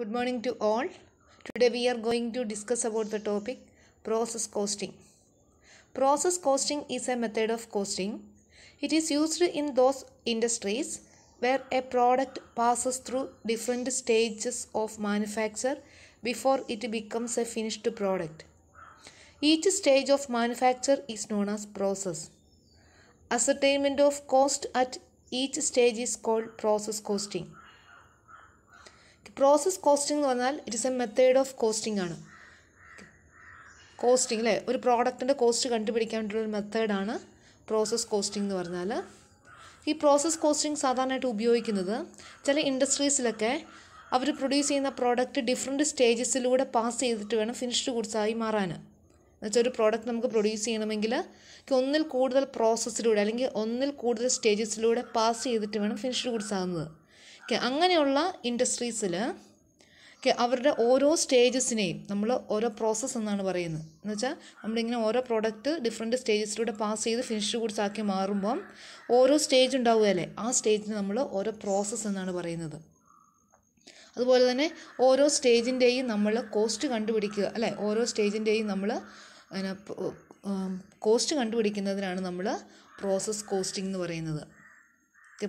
good morning to all today we are going to discuss about the topic process costing process costing is a method of costing it is used in those industries where a product passes through different stages of manufacture before it becomes a finished product each stage of manufacture is known as process ascertainment of cost at each stage is called process costing process costing എന്ന് പറഞ്ഞാൽ it is a method of costing ആണ് costing അല്ലേ ഒരു പ്രോഡക്റ്റിൻ്റെ cost കണ്ടുപിടിക്കാൻ വേണ്ടിയുള്ള ഒരു മെത്തേഡാണ് പ്രോസസ് കോസ്റ്റിംഗ് എന്ന് പറഞ്ഞാൽ ഈ പ്രോസസ് കോസ്റ്റിംഗ് സാധാരണയായിട്ട് ഉപയോഗിക്കുന്നത് ചില ഇൻഡസ്ട്രീസിലൊക്കെ അവർ പ്രൊഡ്യൂസ് ചെയ്യുന്ന പ്രോഡക്റ്റ് ഡിഫറെൻറ്റ് സ്റ്റേജസിലൂടെ പാസ് ചെയ്തിട്ട് വേണം ഫിനിഷ്ഡ് ഗുഡ്സായി മാറാൻ എന്നുവെച്ചാൽ ഒരു പ്രോഡക്റ്റ് നമുക്ക് പ്രൊഡ്യൂസ് ചെയ്യണമെങ്കിൽ ഒന്നിൽ കൂടുതൽ പ്രോസസ്സിലൂടെ അല്ലെങ്കിൽ ഒന്നിൽ കൂടുതൽ സ്റ്റേജസിലൂടെ പാസ് ചെയ്തിട്ട് വേണം ഫിനിഷ്ഡ് ഗുഡ്സ് ആകുന്നത് അങ്ങനെയുള്ള ഇൻഡസ്ട്രീസിൽ അവരുടെ ഓരോ സ്റ്റേജസിനെയും നമ്മൾ ഓരോ പ്രോസസ്സ് എന്നാണ് പറയുന്നത് എന്ന് വെച്ചാൽ നമ്മളിങ്ങനെ ഓരോ പ്രോഡക്റ്റ് ഡിഫറെൻറ്റ് സ്റ്റേജസിലൂടെ പാസ് ചെയ്ത് ഫിനിഷ്ഡ് ഗുഡ്സ് ആക്കി മാറുമ്പം ഓരോ സ്റ്റേജ് ഉണ്ടാവുകയല്ലേ ആ സ്റ്റേജിന് നമ്മൾ ഓരോ പ്രോസസ്സ് എന്നാണ് പറയുന്നത് അതുപോലെ തന്നെ ഓരോ സ്റ്റേജിൻ്റെയും നമ്മൾ കോസ്റ്റ് കണ്ടുപിടിക്കുക അല്ലേ ഓരോ സ്റ്റേജിൻ്റെയും നമ്മൾ കോസ്റ്റ് കണ്ടുപിടിക്കുന്നതിനാണ് നമ്മൾ പ്രോസസ് കോസ്റ്റിംഗ് എന്ന് പറയുന്നത്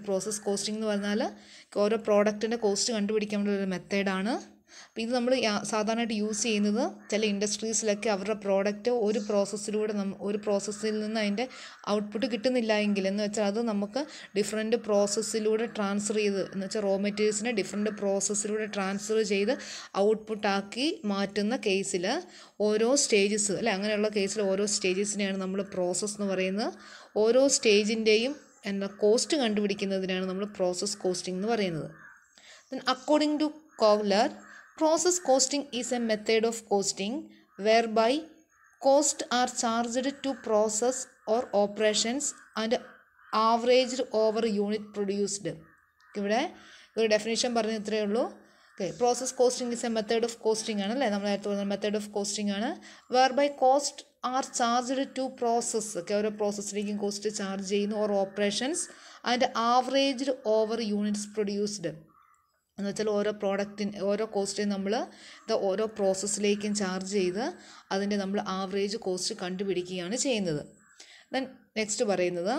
പ്രോസസ് കോസ്റ്റിംഗ് എന്ന് പറഞ്ഞാൽ ഓരോ പ്രോഡക്റ്റിൻ്റെ കോസ്റ്റ് കണ്ടുപിടിക്കാൻ ഒരു മെത്തേഡാണ് അപ്പോൾ ഇത് നമ്മൾ സാധാരണയായിട്ട് യൂസ് ചെയ്യുന്നത് ചില ഇൻഡസ്ട്രീസിലൊക്കെ അവരുടെ പ്രോഡക്റ്റ് ഒരു പ്രോസസ്സിലൂടെ ഒരു പ്രോസസ്സിൽ നിന്ന് അതിൻ്റെ ഔട്ട്പുട്ട് കിട്ടുന്നില്ല എങ്കിൽ എന്ന് വെച്ചാൽ അത് നമുക്ക് ഡിഫറെൻറ്റ് പ്രോസസ്സിലൂടെ ട്രാൻസ്ഫർ ചെയ്ത് എന്ന് വെച്ചാൽ റോ മെറ്റീരിയൽസിനെ ഡിഫറെൻറ്റ് പ്രോസസ്സിലൂടെ ട്രാൻസ്ഫർ ചെയ്ത് ഔട്ട്പുട്ടാക്കി മാറ്റുന്ന കേസിൽ ഓരോ സ്റ്റേജസ് അല്ലെ അങ്ങനെയുള്ള കേസിൽ ഓരോ സ്റ്റേജസിനെയാണ് നമ്മൾ പ്രോസസ്സ് എന്ന് പറയുന്നത് ഓരോ സ്റ്റേജിൻ്റെയും എന്താ കോസ്റ്റ് കണ്ടുപിടിക്കുന്നതിനാണ് നമ്മൾ പ്രോസസ് കോസ്റ്റിംഗ് എന്ന് പറയുന്നത് then according to Kohler process costing is a method of costing whereby cost are charged to process or operations and average over unit produced ഇവിടെ ഒരു ഡെഫിനേഷൻ പറഞ്ഞ ഇത്രയേ ഉള്ളൂ okay process costing is a method of costing ആണ് അല്ലേ നമ്മൾ നേരത്തെ പറഞ്ഞ മെത്തേഡ് ഓഫ് കോസ്റ്റിംഗ് ആണ് whereby cost are charged to process ഒക്കെ ഓരോ പ്രോസസ്സിലേക്കും കോസ്റ്റ് ചാർജ് ചെയ്യുന്നു ഓർ ഓപ്പറേഷൻസ് അതിൻ്റെ ആവറേജ്ഡ് ഓവർ യൂണിറ്റ്സ് പ്രൊഡ്യൂസ്ഡ് എന്ന് വെച്ചാൽ ഓരോ പ്രോഡക്റ്റിന് ഓരോ കോസ്റ്റിനും നമ്മൾ ഇത് ഓരോ പ്രോസസ്സിലേക്കും ചാർജ് ചെയ്ത് അതിൻ്റെ നമ്മൾ ആവറേജ് കോസ്റ്റ് കണ്ടുപിടിക്കുകയാണ് ചെയ്യുന്നത് ദെൻ നെക്സ്റ്റ് പറയുന്നത്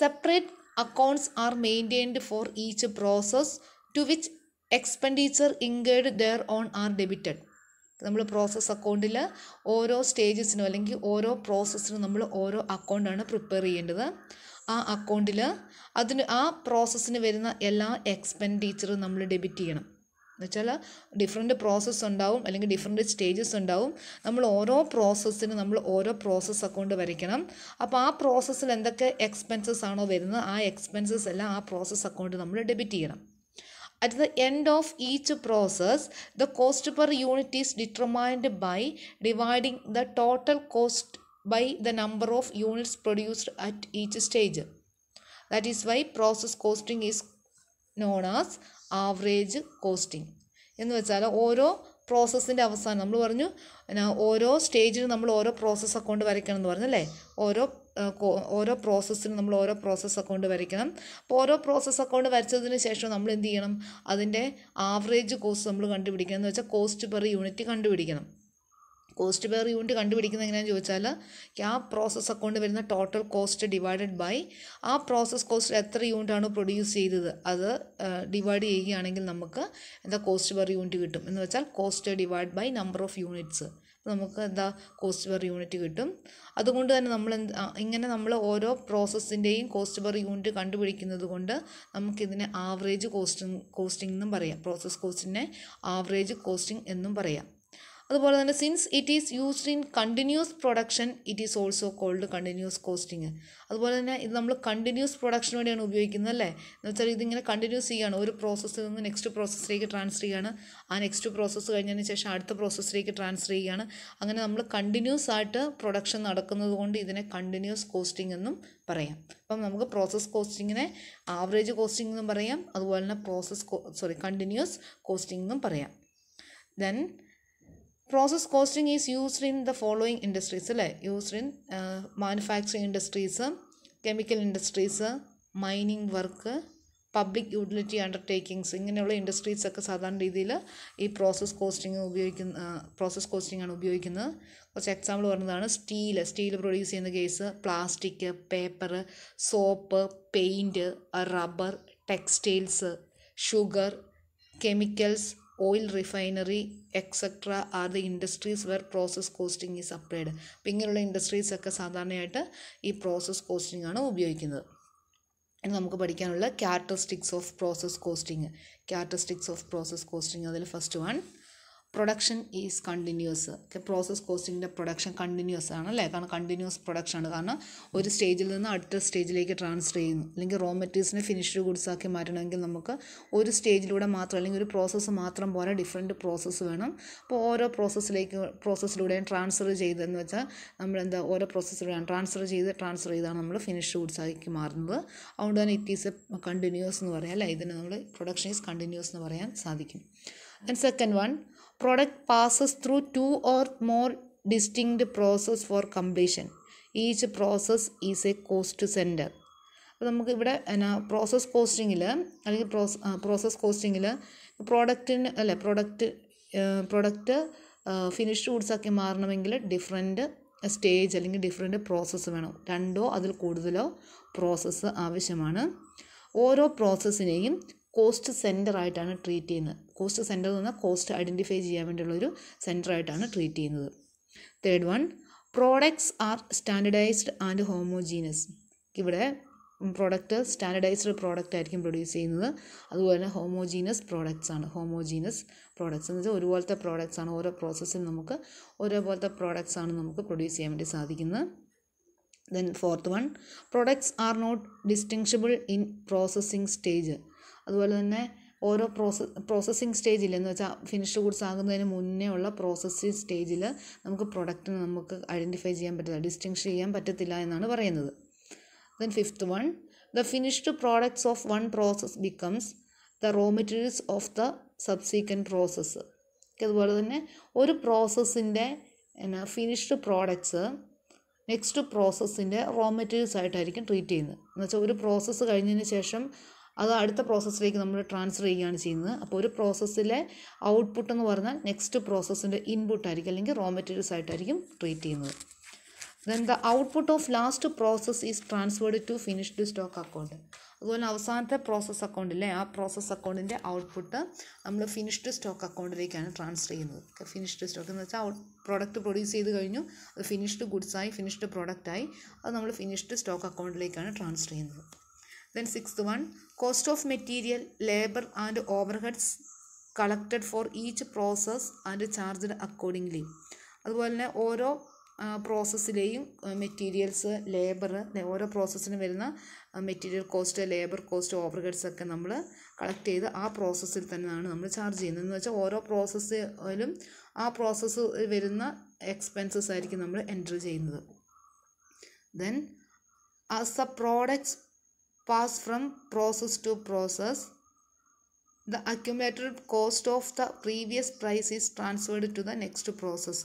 separate accounts are maintained for each process to which expenditure incurred thereon are debited നമ്മൾ പ്രോസസ്സ് അക്കൗണ്ടിൽ ഓരോ സ്റ്റേജസിനും അല്ലെങ്കിൽ ഓരോ പ്രോസസ്സിനും നമ്മൾ ഓരോ അക്കൗണ്ടാണ് പ്രിപ്പയർ ചെയ്യേണ്ടത് ആ അക്കൗണ്ടിൽ അതിന് ആ പ്രോസസ്സിന് വരുന്ന എല്ലാ എക്സ്പെൻഡിച്ചറും നമ്മൾ ഡെബിറ്റ് ചെയ്യണം എന്നുവെച്ചാൽ ഡിഫറെൻ്റ് പ്രോസസ്സ് ഉണ്ടാവും അല്ലെങ്കിൽ ഡിഫറെൻ്റ് സ്റ്റേജസ് ഉണ്ടാവും നമ്മൾ ഓരോ പ്രോസസ്സിന് നമ്മൾ ഓരോ പ്രോസസ്സ് അക്കൗണ്ട് വരയ്ക്കണം അപ്പോൾ ആ പ്രോസസ്സിൽ എന്തൊക്കെ എക്സ്പെൻസസ് ആണോ വരുന്നത് ആ എക്സ്പെൻസസ് എല്ലാം ആ പ്രോസസ്സ് അക്കൗണ്ട് നമ്മൾ ഡെബിറ്റ് ചെയ്യണം At the end of each process, the cost per unit is determined by dividing the total cost by the number of units produced at each stage. That is why process costing is known as average costing എന്ന് വെച്ചാൽ ഓരോ പ്രോസസ്സിൻ്റെ അവസാനം നമ്മൾ പറഞ്ഞു ഓരോ സ്റ്റേജിൽ നമ്മൾ ഓരോ പ്രോസസ്സ് അക്കൗണ്ട് വരയ്ക്കണം എന്ന് പറഞ്ഞു അല്ലേ ഓരോ ഓരോ പ്രോസസ്സിനും നമ്മൾ ഓരോ പ്രോസസ്സ് അക്കൗണ്ട് വരയ്ക്കണം അപ്പോൾ ഓരോ പ്രോസസ്സ് അക്കൗണ്ട് വരച്ചതിന് ശേഷം നമ്മൾ എന്ത് ചെയ്യണം അതിൻ്റെ ആവറേജ് കോസ്റ്റ് നമ്മൾ കണ്ടുപിടിക്കണം എന്ന് വെച്ചാൽ കോസ്റ്റ് പെർ യൂണിറ്റ് കണ്ടുപിടിക്കണം കോസ്റ്റ് പെർ യൂണിറ്റ് കണ്ടുപിടിക്കുന്ന എങ്ങനെയാണെന്ന് ചോദിച്ചാൽ ആ പ്രോസസ്സ് അക്കൗണ്ട് വരുന്ന ടോട്ടൽ കോസ്റ്റ് ഡിവൈഡഡ് ബൈ ആ പ്രോസസ് കോസ്റ്റ് എത്ര യൂണിറ്റാണ് പ്രൊഡ്യൂസ് ചെയ്തത് അത് ഡിവൈഡ് ചെയ്യുകയാണെങ്കിൽ നമുക്ക് എന്താ കോസ്റ്റ് പെർ യൂണിറ്റ് കിട്ടും എന്ന് വെച്ചാൽ cost divide by number of units നമുക്ക് എന്താ കോസ്റ്റ് പെർ യൂണിറ്റ് കിട്ടും അതുകൊണ്ട് തന്നെ നമ്മൾ ഇങ്ങനെ നമ്മൾ ഓരോ പ്രോസസ്സിൻ്റെയും കോസ്റ്റ് പെർ യൂണിറ്റ് കണ്ടുപിടിക്കുന്നത് കൊണ്ട് നമുക്കിതിനെ ആവറേജ് കോസ്റ്റിംഗ് കോസ്റ്റിംഗ് എന്നും പറയാം പ്രോസസ് കോസ്റ്റിനെ ആവറേജ് കോസ്റ്റിംഗ് എന്നും പറയാം അതുപോലെ തന്നെ since it is used in continuous production it is also called continuous costing അതുപോലെ തന്നെ ഇത് നമ്മൾ കണ്ടിന്യൂസ് പ്രൊഡക്ഷന് വേണ്ടിയാണ് ഉപയോഗിക്കുന്നത് അല്ലേ എന്ന് വെച്ചാൽ ഇതിങ്ങനെ കണ്ടിന്യൂസ് ചെയ്യുകയാണ് ഒരു പ്രോസസ്സിൽ നിന്ന് നെക്സ്റ്റ് പ്രോസസ്സിലേക്ക് ട്രാൻസ്ഫർ ചെയ്യുകയാണ് ആ നെക്സ്റ്റ് പ്രോസസ്സ് കഴിഞ്ഞതിന് ശേഷം അടുത്ത പ്രോസസ്സിലേക്ക് ട്രാൻസ്ഫർ ചെയ്യുകയാണ് അങ്ങനെ നമ്മൾ കണ്ടിന്യൂസ് ആയിട്ട് പ്രൊഡക്ഷൻ നടക്കുന്നത് കൊണ്ട് ഇതിനെ കണ്ടിന്യൂസ് കോസ്റ്റിംഗ് എന്നും പറയാം അപ്പം നമുക്ക് പ്രോസസ് കോസ്റ്റിങ്ങിനെ ആവറേജ് കോസ്റ്റിംഗ് എന്നും പറയാം അതുപോലെ തന്നെ പ്രോസസ് സോറി കണ്ടിന്യൂസ് കോസ്റ്റിംഗ് എന്നും പറയാം then process costing is used in the following industries അല്ലേ used in manufacturing industries chemical industries mining work public utility undertakings ഇങ്ങനെയുള്ള ഇൻഡസ്ട്രീസൊക്കെ സാധാരണ രീതിയിൽ ഈ പ്രോസസ് കോസ്റ്റിംഗ് ഉപയോഗിക്കുന്ന പ്രോസസ് uh, കോസ്റ്റിംഗ് ആണ് ഉപയോഗിക്കുന്നത് കുറച്ച് എക്സാമ്പിൾ പറഞ്ഞതാണ് സ്റ്റീൽ സ്റ്റീൽ പ്രൊഡ്യൂസ് ചെയ്യുന്ന case plastic paper soap paint rubber textiles sugar chemicals oil refinery etcetera are the industries where process costing is applied അപ്പോൾ ഇങ്ങനെയുള്ള ഇൻഡസ്ട്രീസൊക്കെ സാധാരണയായിട്ട് ഈ പ്രോസസ് കോസ്റ്റിംഗ് ആണ് ഉപയോഗിക്കുന്നത് ഇനി നമുക്ക് പഠിക്കാനുള്ള characteristics of process costing characteristics of process costing അതിൽ first one production is continuous process കോസ്റ്റിങ്ങിൻ്റെ പ്രൊഡക്ഷൻ കണ്ടിന്യൂസ് ആണ് അല്ലേ കാരണം കണ്ടിന്യൂസ് പ്രൊഡക്ഷൻ ആണ് കാരണം ഒരു സ്റ്റേജിൽ നിന്ന് അടുത്ത സ്റ്റേജിലേക്ക് ട്രാൻസ്ഫർ ചെയ്യുന്നു അല്ലെങ്കിൽ റോ മെറ്റീരിയൽസിനെ ഫിനിഷ്ഡ് ഗുഡ്സ് ആക്കി മാറ്റണമെങ്കിൽ നമുക്ക് ഒരു സ്റ്റേജിലൂടെ മാത്രം അല്ലെങ്കിൽ ഒരു പ്രോസസ്സ് മാത്രം പോലെ ഡിഫറെൻറ്റ് പ്രോസസ്സ് വേണം അപ്പോൾ ഓരോ പ്രോസസ്സിലേക്ക് പ്രോസസ്സിലൂടെയും ട്രാൻസ്ഫർ ചെയ്തതെന്ന് വെച്ചാൽ നമ്മൾ എന്താ ഓരോ പ്രോസസ്സിലൂടെയാണ് ട്രാൻസ്ഫർ ചെയ്ത് ട്രാൻസ്ഫർ ചെയ്താണ് നമ്മൾ ഫിനിഷ് ഗുഡ്സ് ആക്കി മാറുന്നത് അതുകൊണ്ട് തന്നെ ഇറ്റ് ഈസ് എ കണ്ടിന്യൂസ് എന്ന് പറയാം അല്ലേ ഇതിന് നമ്മൾ പ്രൊഡക്ഷൻ ഈസ് കണ്ടിന്യൂസ് എന്ന് പറയാൻ സാധിക്കും and second one product passes through two or more distinct process for completion each process is a cost centre അപ്പോൾ നമുക്ക് ഇവിടെ എന്നാ പ്രോസസ് കോസ്റ്റിങ്ങിൽ അല്ലെങ്കിൽ പ്രോസ് പ്രോസസ് കോസ്റ്റിങ്ങിൽ പ്രോഡക്റ്റിന് അല്ലെ പ്രോഡക്റ്റ് പ്രോഡക്റ്റ് ഫിനിഷ്ഡ് ഗുഡ്സാക്കി മാറണമെങ്കിൽ ഡിഫറെൻറ്റ് സ്റ്റേജ് അല്ലെങ്കിൽ ഡിഫറെൻറ്റ് പ്രോസസ്സ് വേണം രണ്ടോ അതിൽ കൂടുതലോ പ്രോസസ്സ് ആവശ്യമാണ് ഓരോ പ്രോസസ്സിനെയും കോസ്റ്റ് സെൻറ്ററായിട്ടാണ് ട്രീറ്റ് ചെയ്യുന്നത് കോസ്റ്റ് സെൻറ്റർ എന്ന് പറഞ്ഞാൽ കോസ്റ്റ് ഐഡൻറ്റിഫൈ ചെയ്യാൻ വേണ്ടിയുള്ളൊരു സെൻറ്ററായിട്ടാണ് ട്രീറ്റ് ചെയ്യുന്നത് third one products are standardised and homogeneous ഇവിടെ പ്രോഡക്റ്റ് സ്റ്റാൻഡർഡൈസ്ഡ് പ്രോഡക്റ്റ് ആയിരിക്കും പ്രൊഡ്യൂസ് ചെയ്യുന്നത് അതുപോലെ തന്നെ ഹോമോജീനസ് പ്രോഡക്റ്റ്സ് ആണ് ഹോമോജീനസ് പ്രോഡക്റ്റ്സ് എന്ന് വെച്ചാൽ ഒരുപോലത്തെ പ്രോഡക്റ്റ്സ് ആണ് ഓരോ പ്രോസസ്സിൽ നമുക്ക് ഒരേപോലത്തെ പ്രോഡക്റ്റ്സ് ആണ് നമുക്ക് പ്രൊഡ്യൂസ് ചെയ്യാൻ വേണ്ടി സാധിക്കുന്നത് then fourth one products are not distinguishable in processing stage അതുപോലെ തന്നെ ഓരോ പ്രോസ പ്രോസസ്സിങ് സ്റ്റേജിൽ എന്ന് വെച്ചാൽ ഫിനിഷ്ഡ് ഗുഡ്സ് ആകുന്നതിന് മുന്നേ ഉള്ള പ്രോസസ്സിംഗ് സ്റ്റേജിൽ നമുക്ക് പ്രൊഡക്റ്റിന് നമുക്ക് ഐഡൻറ്റിഫൈ ചെയ്യാൻ പറ്റില്ല ഡിസ്റ്റിങ്ഷൻ ചെയ്യാൻ പറ്റത്തില്ല എന്നാണ് പറയുന്നത് then fifth one the finished products of one process becomes the raw materials of the subsequent process അതുപോലെ തന്നെ ഒരു പ്രോസസ്സിൻ്റെ എന്നാ ഫിനിഷ്ഡ് പ്രോഡക്ട്സ് നെക്സ്റ്റ് പ്രോസസ്സിൻ്റെ റോ മെറ്റീരിയൽസ് ആയിട്ടായിരിക്കും ട്രീറ്റ് ചെയ്യുന്നത് എന്ന് വെച്ചാൽ ഒരു പ്രോസസ്സ് കഴിഞ്ഞതിന് ശേഷം അത് അടുത്ത പ്രോസസ്സിലേക്ക് നമ്മൾ ട്രാൻസ്ഫർ ചെയ്യുകയാണ് ചെയ്യുന്നത് അപ്പോൾ ഒരു പ്രോസസ്സിലെ ഔട്ട്പുട്ട് എന്ന് പറഞ്ഞാൽ നെക്സ്റ്റ് പ്രോസസ്സിൻ്റെ ഇൻപുട്ടായിരിക്കും അല്ലെങ്കിൽ റോ മെറ്റീരിയൽസ് ആയിട്ടായിരിക്കും ട്രീറ്റ് ചെയ്യുന്നത് then the output of last process is transferred to finished stock account അതുപോലെ അവസാനത്തെ പ്രോസസ്സ് അക്കൗണ്ടില്ലേ ആ പ്രോസസ്സ് അക്കൗണ്ടിൻ്റെ ഔട്ട്പുട്ട് നമ്മൾ ഫിനിഷ്ഡ് സ്റ്റോക്ക് അക്കൗണ്ടിലേക്കാണ് ട്രാൻസ്ഫർ ചെയ്യുന്നത് ഫിനിഷ്ഡ് സ്റ്റോക്ക് എന്ന് വെച്ചാൽ പ്രോഡക്റ്റ് പ്രൊഡ്യൂസ് ചെയ്ത് കഴിഞ്ഞു അത് ഫിനിഷ്ഡ് ഗുഡ്സായി ഫിനിഷ്ഡ് പ്രോഡക്റ്റായി അത് നമ്മൾ ഫിനിഷ്ഡ് സ്റ്റോക്ക് അക്കൗണ്ടിലേക്കാണ് ട്രാൻസ്ഫർ ചെയ്യുന്നത് then sixth one cost of material labor and overheads collected for each process and charged accordingly അതുപോലെ തന്നെ ഓരോ പ്രോസസ്സിലെയും മെറ്റീരിയൽസ് ലേബർ ഓരോ പ്രോസസ്സിന് വരുന്ന material cost labour cost overheads ഒക്കെ നമ്മൾ കളക്ട് ചെയ്ത് ആ പ്രോസസ്സിൽ തന്നെയാണ് നമ്മൾ ചാർജ് ചെയ്യുന്നത് എന്ന് വെച്ചാൽ ഓരോ പ്രോസസ്സിലും ആ പ്രോസസ്സ് വരുന്ന എക്സ്പെൻസസ് ആയിരിക്കും നമ്മൾ എൻറ്റർ ചെയ്യുന്നത് then as a products pass from process to process. The accumulated cost of the previous price is transferred to the next process.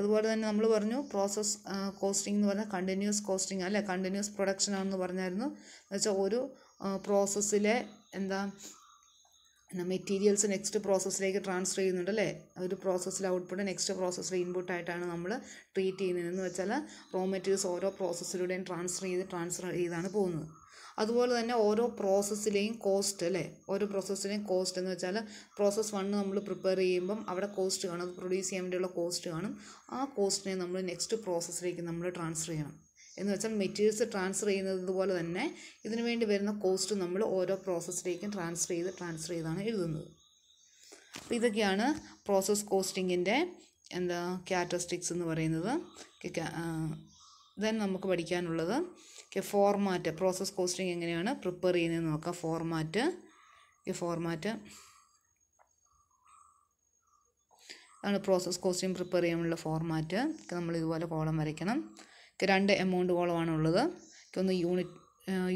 അതുപോലെ തന്നെ നമ്മൾ പറഞ്ഞു പ്രോസസ് കോസ്റ്റിംഗ് എന്ന് പറഞ്ഞാൽ കണ്ടിന്യൂസ് കോസ്റ്റിംഗ് അല്ലെ കണ്ടിന്യൂസ് പ്രൊഡക്ഷൻ ആണെന്ന് പറഞ്ഞായിരുന്നു എന്നുവെച്ചാൽ ഒരു പ്രോസസ്സിലെ എന്താ മെറ്റീരിയൽസ് നെക്സ്റ്റ് പ്രോസസ്സിലേക്ക് ട്രാൻസ്ഫർ ചെയ്യുന്നുണ്ട് അല്ലേ ഒരു പ്രോസസ്സിൽ ഔട്ട്പുട്ട് നെക്സ്റ്റ് പ്രോസസ്സിലെ ഇൻപുട്ട് ആയിട്ടാണ് നമ്മൾ ട്രീറ്റ് ചെയ്യുന്നത് എന്ന് വെച്ചാൽ റോ മെറ്റീരിയൽസ് ഓരോ പ്രോസസ്സിലൂടെയും ട്രാൻസ്ഫർ ചെയ്ത് ട്രാൻസ്ഫർ ചെയ്താണ് പോകുന്നത് അതുപോലെ തന്നെ ഓരോ പ്രോസസ്സിലെയും കോസ്റ്റ് അല്ലേ ഓരോ പ്രോസസ്സിലെയും കോസ്റ്റ് എന്ന് വെച്ചാൽ പ്രോസസ്സ് വൺ നമ്മൾ പ്രിപ്പയർ ചെയ്യുമ്പം അവിടെ കോസ്റ്റ് കാണും അത് പ്രൊഡ്യൂസ് ചെയ്യാൻ വേണ്ടിയുള്ള കോസ്റ്റ് കാണും ആ കോസ്റ്റിനെ നമ്മൾ നെക്സ്റ്റ് പ്രോസസ്സിലേക്ക് നമ്മൾ ട്രാൻസ്ഫർ ചെയ്യണം എന്ന് വെച്ചാൽ മെറ്റീരിയൽസ് ട്രാൻസ്ഫർ ചെയ്യുന്നത് പോലെ തന്നെ ഇതിനു വേണ്ടി വരുന്ന കോസ്റ്റ് നമ്മൾ ഓരോ പ്രോസസ്സിലേക്കും ട്രാൻസ്ഫർ ചെയ്ത് ട്രാൻസ്ഫർ ചെയ്താണ് എഴുതുന്നത് അപ്പോൾ ഇതൊക്കെയാണ് പ്രോസസ് കോസ്റ്റിങ്ങിൻ്റെ എന്താ ക്യാരക്ടറിസ്റ്റിക്സ് എന്ന് പറയുന്നത് ദെൻ നമുക്ക് പഠിക്കാനുള്ളത് ഓക്കെ ഫോർമാറ്റ് പ്രോസസ് കോസ്റ്റിംഗ് എങ്ങനെയാണ് പ്രിപ്പയർ ചെയ്യുന്നതെന്ന് നോക്കാം ഫോർമാറ്റ് ഓക്കെ ഫോർമാറ്റ് ആണ് പ്രോസസ് കോസ്റ്റിംഗ് പ്രിപ്പയർ ചെയ്യാനുള്ള ഫോർമാറ്റ് നമ്മൾ ഇതുപോലെ കോളം വരയ്ക്കണം ഓക്കെ രണ്ട് എമൗണ്ട് കോളമാണ് ഉള്ളത് ഒക്കെ ഒന്ന് യൂണിറ്റ്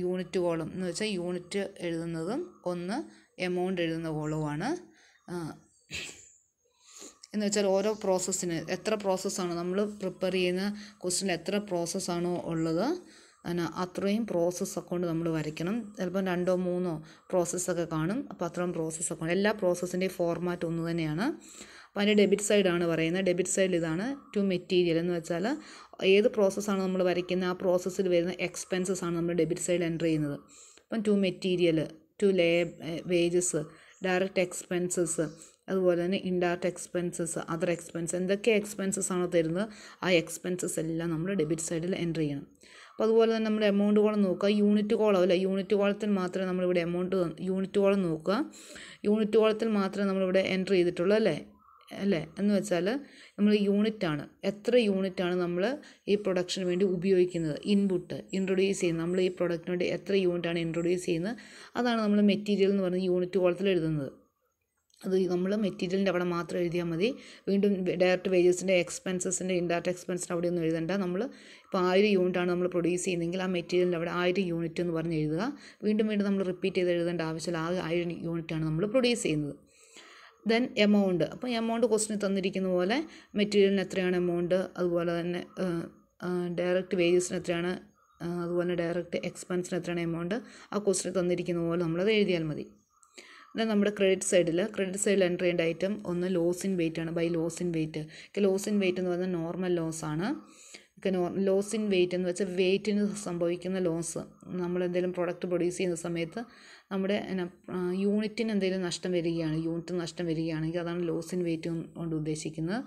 യൂണിറ്റ് കോളം എന്ന് വെച്ചാൽ യൂണിറ്റ് എഴുതുന്നതും ഒന്ന് എമൗണ്ട് എഴുതുന്ന കോളവുമാണ് എന്ന് വെച്ചാൽ ഓരോ പ്രോസസ്സിന് എത്ര പ്രോസസ്സാണ് നമ്മൾ പ്രിപ്പയർ ചെയ്യുന്ന ക്വസ്റ്റിനിൽ എത്ര പ്രോസസ്സാണോ ഉള്ളത് എന്നാ അത്രയും പ്രോസസ്സ് അക്കൗണ്ട് നമ്മൾ വരയ്ക്കണം ചിലപ്പം രണ്ടോ മൂന്നോ പ്രോസസ്സൊക്കെ കാണും അപ്പോൾ അത്രയും പ്രോസസ്സ് അക്കൗണ്ട് എല്ലാ പ്രോസസ്സിൻ്റെയും ഫോർമാറ്റ് ഒന്ന് തന്നെയാണ് അപ്പോൾ അതിൻ്റെ ഡെബിറ്റ് സൈഡാണ് പറയുന്നത് ഡെബിറ്റ് സൈഡിൽ ഇതാണ് ടു മെറ്റീരിയൽ എന്ന് വെച്ചാൽ ഏത് പ്രോസസ്സാണ് നമ്മൾ വരയ്ക്കുന്നത് ആ പ്രോസസ്സിൽ വരുന്ന എക്സ്പെൻസസ് ആണ് നമ്മൾ ഡെബിറ്റ് സൈഡിൽ എൻ്റർ ചെയ്യുന്നത് അപ്പം to material to lay wages direct expenses അതുപോലെ തന്നെ ഇൻഡയറക്റ്റ് എക്സ്പെൻസസ് അതർ എക്സ്പെൻസ് എന്തൊക്കെ എക്സ്പെൻസസ് ആണ് തരുന്നത് ആ എക്സ്പെൻസസ് എല്ലാം നമ്മൾ ഡെബിറ്റ് സൈഡിൽ എൻ്റർ ചെയ്യണം അപ്പോൾ അതുപോലെ തന്നെ നമ്മൾ എമൗണ്ട് കോളം നോക്കുക യൂണിറ്റ് കോളം അല്ല യൂണിറ്റ് കോളത്തിൽ മാത്രമേ നമ്മളിവിടെ എമൗണ്ട് യൂണിറ്റ് കോളം നോക്കുക യൂണിറ്റ് കോളത്തിൽ മാത്രമേ നമ്മളിവിടെ എൻ്റർ ചെയ്തിട്ടുള്ളൂ അല്ലേ അല്ലേ എന്ന് വെച്ചാൽ നമ്മൾ യൂണിറ്റാണ് എത്ര യൂണിറ്റാണ് നമ്മൾ ഈ പ്രൊഡക്ഷന് വേണ്ടി ഉപയോഗിക്കുന്നത് ഇൻപുട്ട് ഇൻട്രൊഡ്യൂസ് ചെയ്യുന്നത് നമ്മൾ ഈ പ്രൊഡക്റ്റിന് വേണ്ടി എത്ര യൂണിറ്റാണ് ഇൻട്രൊഡ്യൂസ് ചെയ്യുന്നത് അതാണ് നമ്മൾ മെറ്റീരിയൽ എന്ന് പറഞ്ഞ് യൂണിറ്റ് കോളത്തിൽ എഴുതുന്നത് അത് നമ്മൾ മെറ്റീരിയലിൻ്റെ അവിടെ മാത്രം എഴുതിയാൽ മതി വീണ്ടും ഡയറക്റ്റ് വേജസിൻ്റെ എക്സ്പെൻസസിൻ്റെ ഇൻഡയറക്റ്റ് എക്സ്പെൻസിൻ്റെ അവിടെ ഒന്നും എഴുതണ്ട നമ്മൾ ഇപ്പോൾ ആയിരം ആണ് നമ്മൾ പ്രൊഡ്യൂസ് ചെയ്യുന്നതെങ്കിൽ ആ മെറ്റീരിയലിൻ്റെ അവിടെ ആയിരം യൂണിറ്റ് എന്ന് പറഞ്ഞ് എഴുതുക വീണ്ടും വീണ്ടും നമ്മൾ റിപ്പീറ്റ് ചെയ്ത് എഴുതേണ്ട ആവശ്യമില്ല ആകെ ആയിരം ആണ് നമ്മൾ പ്രൊഡ്യൂസ് ചെയ്യുന്നത് ദെൻ എമൗണ്ട് അപ്പോൾ എമൗണ്ട് ക്വസ്റ്റിന് തന്നിരിക്കുന്ന പോലെ മെറ്റീരിയലിന് എത്രയാണ് എമൗണ്ട് അതുപോലെ തന്നെ ഡയറക്റ്റ് വേജസിന് എത്രയാണ് അതുപോലെ ഡയറക്റ്റ് എക്സ്പെൻസിന് എത്രയാണ് എമൗണ്ട് ആ ക്വസ്റ്റിന് തന്നിരിക്കുന്ന പോലെ നമ്മളത് എഴുതിയാൽ മതി ദെൻ നമ്മുടെ ക്രെഡിറ്റ് സൈഡിൽ ക്രെഡിറ്റ് സൈഡിൽ എൻ്റർ ചെയ്യേണ്ട ഐറ്റം ഒന്ന് ലോസ് ഇൻ വെയിറ്റ് ആണ് by loss in weight loss in weight എന്ന് പറഞ്ഞാൽ നോർമൽ ലോസ് ആണ് ലോസ് ഇൻ വെയിറ്റ് എന്ന് വെച്ചാൽ വെയ്റ്റിന് സംഭവിക്കുന്ന ലോസ് നമ്മൾ എന്തെങ്കിലും പ്രോഡക്റ്റ് പ്രൊഡ്യൂസ് ചെയ്യുന്ന സമയത്ത് നമ്മുടെ യൂണിറ്റിന് എന്തെങ്കിലും നഷ്ടം വരികയാണ് യൂണിറ്റ് നഷ്ടം വരികയാണെങ്കിൽ അതാണ് ലോസ് ഇൻ വെയിറ്റ് കൊണ്ട് ഉദ്ദേശിക്കുന്നത്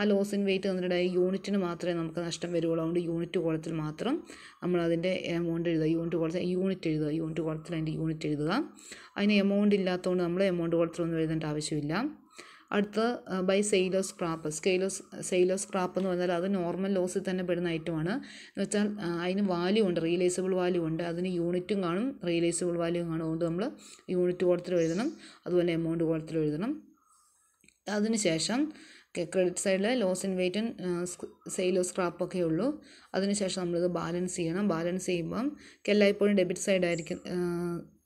ആ ലോസ് ഇൻ വെയിറ്റ് വന്നിട്ട് യൂണിറ്റിന് മാത്രമേ നമുക്ക് നഷ്ടം വരുള്ളൂ അതുകൊണ്ട് യൂണിറ്റ് കോളത്തിൽ മാത്രം നമ്മൾ അതിൻ്റെ എമൗണ്ട് എഴുതുക യൂണിറ്റ് കോളത്തിൽ യൂണിറ്റ് എഴുതുക യൂണിറ്റ് കോളത്തിൽ അതിൻ്റെ യൂണിറ്റ് എഴുതുക അതിന് എമൗണ്ട് ഇല്ലാത്തതുകൊണ്ട് നമ്മൾ എമൗണ്ട് കോളത്തിൽ ഒന്നും എഴുതേണ്ട ആവശ്യമില്ല അടുത്ത ബൈ സെയിലോസ് സ്ക്രാപ്പ് സ്കെയിലോ സെയിലോസ് സ്ക്രാപ്പ് എന്ന് പറഞ്ഞാൽ അത് നോർമൽ ലോസിൽ തന്നെ പെടുന്ന ഐറ്റമാണ് എന്ന് വെച്ചാൽ അതിന് വാല്യൂ ഉണ്ട് റിയലൈസബിൾ വാല്യൂ ഉണ്ട് അതിന് യൂണിറ്റും കാണും റിയലൈസബിൾ വാല്യൂ കാണും അതുകൊണ്ട് നമ്മൾ യൂണിറ്റ് കോളത്തിൽ എഴുതണം അതുപോലെ എമൗണ്ട് കോളത്തിൽ എഴുതണം അതിനുശേഷം ക്രെഡിറ്റ് സൈഡിൽ ലോസ് ഇൻ വെയിറ്റ് സെയിലോ സ്ക്രാപ്പൊക്കെ ഉള്ളൂ അതിനുശേഷം നമ്മളിത് ബാലൻസ് ചെയ്യണം ബാലൻസ് ചെയ്യുമ്പം എല്ലായ്പ്പോഴും ഡെബിറ്റ് സൈഡായിരിക്കും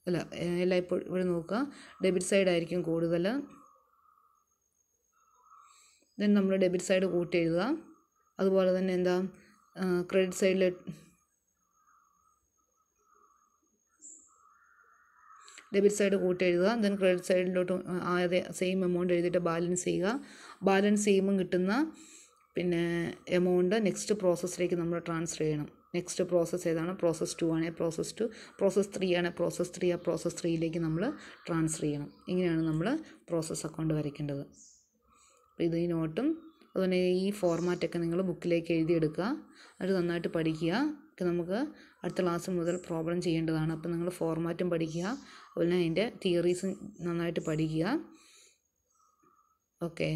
അല്ല എല്ലായ്പ്പോഴും ഇവിടെ നോക്കുക ഡെബിറ്റ് സൈഡായിരിക്കും കൂടുതൽ ദെൻ നമ്മൾ ഡെബിറ്റ് സൈഡ് കൂട്ടി എഴുതുക അതുപോലെ തന്നെ എന്താ ക്രെഡിറ്റ് സൈഡിൽ ഡെബിറ്റ് സൈഡ് കൂട്ടി എഴുതുക ദെൻ ക്രെഡിറ്റ് സൈഡിലോട്ട് ആയത് സെയിം എമൗണ്ട് എഴുതിയിട്ട് ബാലൻസ് ചെയ്യുക ബാലൻസ് ചെയ്യുമ്പോൾ കിട്ടുന്ന പിന്നെ എമൗണ്ട് നെക്സ്റ്റ് പ്രോസസ്സിലേക്ക് നമ്മൾ ട്രാൻസ്ഫർ ചെയ്യണം നെക്സ്റ്റ് പ്രോസസ്സ് ഏതാണ് പ്രോസസ് ടു ആണെങ്കിൽ പ്രോസസ് ടു പ്രോസസ് ത്രീ ആണെങ്കിൽ പ്രോസസ് ത്രീ ആ പ്രോസസ് ത്രീയിലേക്ക് നമ്മൾ ട്രാൻസ്ഫർ ചെയ്യണം ഇങ്ങനെയാണ് നമ്മൾ പ്രോസസ് അക്കൗണ്ട് വരയ്ക്കേണ്ടത് ഇത് ഈ നോട്ടും അതുപോലെ ഈ ഫോർമാറ്റൊക്കെ നിങ്ങൾ ബുക്കിലേക്ക് എഴുതിയെടുക്കുക അത് നന്നായിട്ട് പഠിക്കുക ഒക്കെ നമുക്ക് അടുത്ത ക്ലാസ് മുതൽ പ്രോബ്ലം ചെയ്യേണ്ടതാണ് അപ്പോൾ നിങ്ങൾ ഫോർമാറ്റും പഠിക്കുക അതുപോലെ അതിൻ്റെ തിയറീസും നന്നായിട്ട് പഠിക്കുക ഓക്കേ